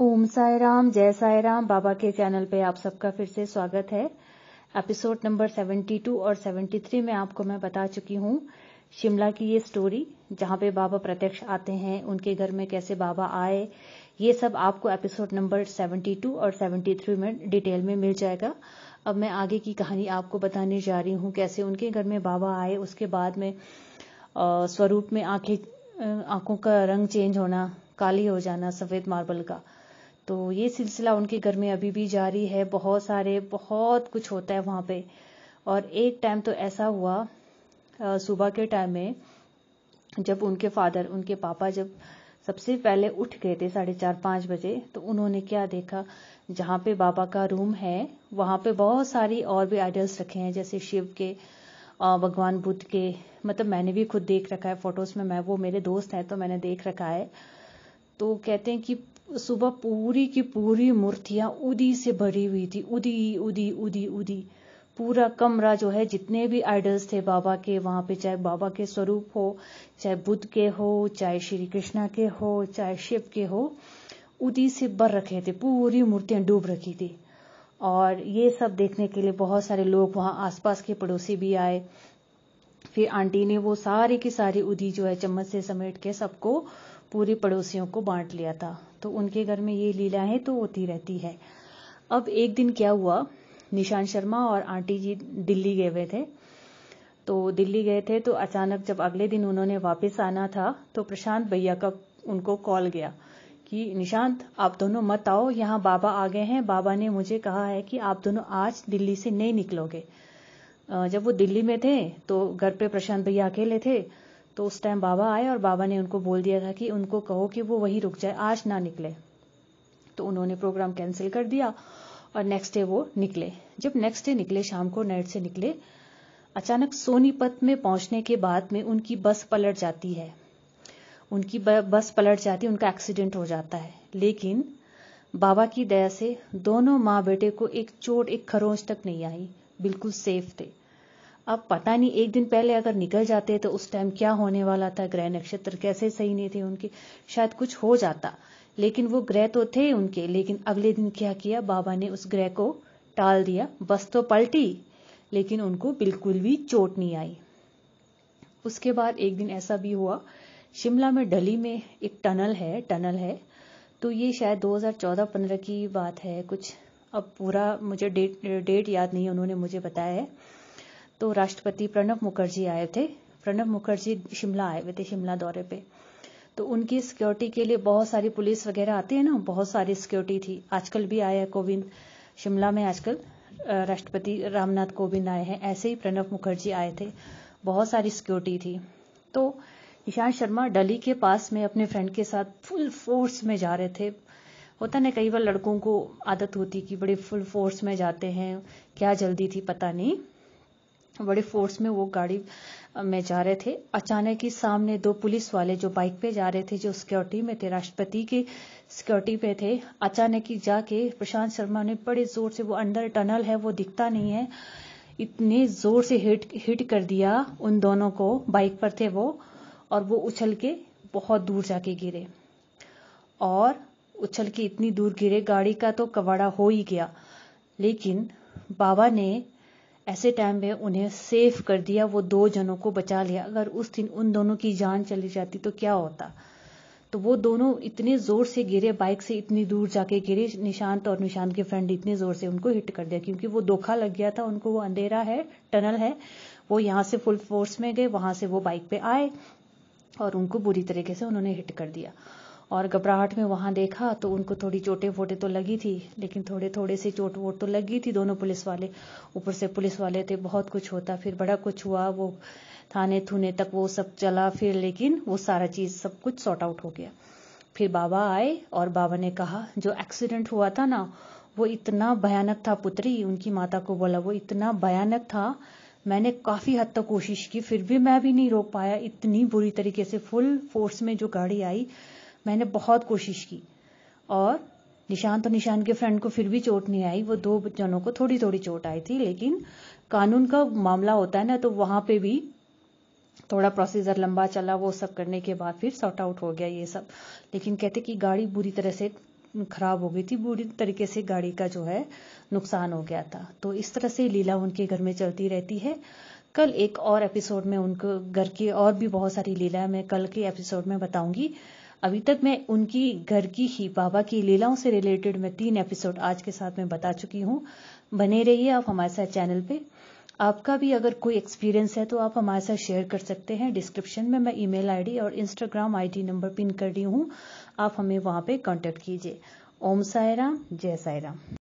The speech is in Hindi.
ओम साय राम जय साय राम बाबा के चैनल पे आप सबका फिर से स्वागत है एपिसोड नंबर 72 और 73 में आपको मैं बता चुकी हूँ शिमला की ये स्टोरी जहाँ पे बाबा प्रत्यक्ष आते हैं उनके घर में कैसे बाबा आए ये सब आपको एपिसोड नंबर 72 और 73 में डिटेल में मिल जाएगा अब मैं आगे की कहानी आपको बताने जा रही हूँ कैसे उनके घर में बाबा आए उसके बाद में स्वरूप में आंखें आंखों का रंग चेंज होना काली हो जाना सफ़ेद मार्बल का तो ये सिलसिला उनके घर में अभी भी जारी है बहुत सारे बहुत कुछ होता है वहां पे और एक टाइम तो ऐसा हुआ सुबह के टाइम में जब उनके फादर उनके पापा जब सबसे पहले उठ गए थे साढ़े चार पांच बजे तो उन्होंने क्या देखा जहां पे बाबा का रूम है वहां पे बहुत सारी और भी आइडल्स रखे हैं जैसे शिव के भगवान बुद्ध के मतलब मैंने भी खुद देख रखा है फोटोज़ में मैं वो मेरे दोस्त हैं तो मैंने देख रखा है तो कहते हैं कि सुबह पूरी की पूरी मूर्तियां उदी से भरी हुई थी उदी उदी उदी उदी पूरा कमरा जो है जितने भी आइडल्स थे बाबा के वहां पे चाहे बाबा के स्वरूप हो चाहे बुद्ध के हो चाहे श्री कृष्णा के हो चाहे शिव के हो उदी से भर रखे थे पूरी मूर्तियां डूब रखी थी और ये सब देखने के लिए बहुत सारे लोग वहां आसपास के पड़ोसी भी आए फिर आंटी ने वो सारी की सारी उदी जो है चम्मच से समेट के सबको पूरे पड़ोसियों को बांट लिया था तो उनके घर में ये लीलाएं तो होती रहती है अब एक दिन क्या हुआ निशान शर्मा और आंटी जी दिल्ली गए हुए थे तो दिल्ली गए थे तो अचानक जब अगले दिन उन्होंने वापस आना था तो प्रशांत भैया का उनको कॉल गया कि निशांत आप दोनों मत आओ यहाँ बाबा आ गए हैं बाबा ने मुझे कहा है कि आप दोनों आज दिल्ली से नहीं निकलोगे जब वो दिल्ली में थे तो घर पे प्रशांत भैया अकेले थे तो उस टाइम बाबा आए और बाबा ने उनको बोल दिया था कि उनको कहो कि वो वहीं रुक जाए आज ना निकले तो उन्होंने प्रोग्राम कैंसिल कर दिया और नेक्स्ट डे वो निकले जब नेक्स्ट डे निकले शाम को नाइट से निकले अचानक सोनीपत में पहुंचने के बाद में उनकी बस पलट जाती है उनकी बस पलट जाती उनका एक्सीडेंट हो जाता है लेकिन बाबा की दया से दोनों माँ बेटे को एक चोट एक खरोंच तक नहीं आई बिल्कुल सेफ थे अब पता नहीं एक दिन पहले अगर निकल जाते तो उस टाइम क्या होने वाला था ग्रह नक्षत्र कैसे सही नहीं थे उनके शायद कुछ हो जाता लेकिन वो ग्रह तो थे उनके लेकिन अगले दिन क्या किया बाबा ने उस ग्रह को टाल दिया बस तो पलटी लेकिन उनको बिल्कुल भी चोट नहीं आई उसके बाद एक दिन ऐसा भी हुआ शिमला में डली में एक टनल है टनल है तो ये शायद 2014-15 की बात है कुछ अब पूरा मुझे डेट डेट याद नहीं है उन्होंने मुझे बताया है तो राष्ट्रपति प्रणब मुखर्जी आए थे प्रणब मुखर्जी शिमला आए हुए थे शिमला दौरे पे तो उनकी सिक्योरिटी के लिए बहुत सारी पुलिस वगैरह आती है ना बहुत सारी सिक्योरिटी थी आजकल भी आया है कोविंद शिमला में आजकल राष्ट्रपति रामनाथ कोविंद आए हैं ऐसे ही प्रणब मुखर्जी आए थे बहुत सारी सिक्योरिटी थी तो ईशांत शर्मा डली के पास में अपने फ्रेंड के साथ फुल फोर्स में जा रहे थे होता ना कई बार लड़कों को आदत होती कि बड़े फुल फोर्स में जाते हैं क्या जल्दी थी पता नहीं बड़े फोर्स में वो गाड़ी में जा रहे थे अचानक ही सामने दो पुलिस वाले जो बाइक पे जा रहे थे जो सिक्योरिटी में थे राष्ट्रपति की सिक्योरिटी पे थे अचानक ही जाके प्रशांत शर्मा ने बड़े जोर से वो अंडर टनल है वो दिखता नहीं है इतने जोर से हिट हिट कर दिया उन दोनों को बाइक पर थे वो और वो उछल के बहुत दूर जाके गिरे और उछल के इतनी दूर गिरे गाड़ी का तो कवाड़ा हो ही गया लेकिन बाबा ने ऐसे टाइम में उन्हें सेफ कर दिया वो दो जनों को बचा लिया अगर उस दिन उन दोनों की जान चली जाती तो क्या होता तो वो दोनों इतने जोर से गिरे बाइक से इतनी दूर जाके गिरे निशांत तो और निशांत के फ्रेंड इतने जोर से उनको हिट कर दिया क्योंकि वो धोखा लग गया था उनको वो अंधेरा है टनल है वो यहां से फुल फोर्स में गए वहां से वो बाइक पे आए और उनको बुरी तरीके से उन्होंने हिट कर दिया और घबराहट में वहां देखा तो उनको थोड़ी चोटें फोटे तो लगी थी लेकिन थोड़े थोड़े से चोट वोट तो लगी थी दोनों पुलिस वाले ऊपर से पुलिस वाले थे बहुत कुछ होता फिर बड़ा कुछ हुआ वो थाने थूने तक वो सब चला फिर लेकिन वो सारा चीज़ सब कुछ सॉर्ट आउट हो गया फिर बाबा आए और बाबा ने कहा जो एक्सीडेंट हुआ था ना वो इतना भयानक था पुत्री उनकी माता को बोला वो इतना भयानक था मैंने काफ़ी हद तक कोशिश की फिर भी मैं भी नहीं रोक पाया इतनी बुरी तरीके से फुल फोर्स में जो गाड़ी आई मैंने बहुत कोशिश की और निशांत तो और निशान के फ्रेंड को फिर भी चोट नहीं आई वो दो जनों को थोड़ी थोड़ी चोट आई थी लेकिन कानून का मामला होता है ना तो वहां पे भी थोड़ा प्रोसीजर लंबा चला वो सब करने के बाद फिर सॉर्ट आउट हो गया ये सब लेकिन कहते कि गाड़ी बुरी तरह से खराब हो गई थी बुरी तरीके से गाड़ी का जो है नुकसान हो गया था तो इस तरह से लीला उनके घर में चलती रहती है कल एक और एपिसोड में उनको घर की और भी बहुत सारी लीला मैं कल के एपिसोड में बताऊंगी अभी तक मैं उनकी घर की ही बाबा की लीलाओं से रिलेटेड मैं तीन एपिसोड आज के साथ में बता चुकी हूँ बने रहिए आप हमारे साथ चैनल पे आपका भी अगर कोई एक्सपीरियंस है तो आप हमारे साथ शेयर कर सकते हैं डिस्क्रिप्शन में मैं ईमेल आईडी और इंस्टाग्राम आईडी नंबर पिन कर रही हूँ आप हमें वहाँ पे कांटेक्ट कीजिए ओम सायराम जय सायराम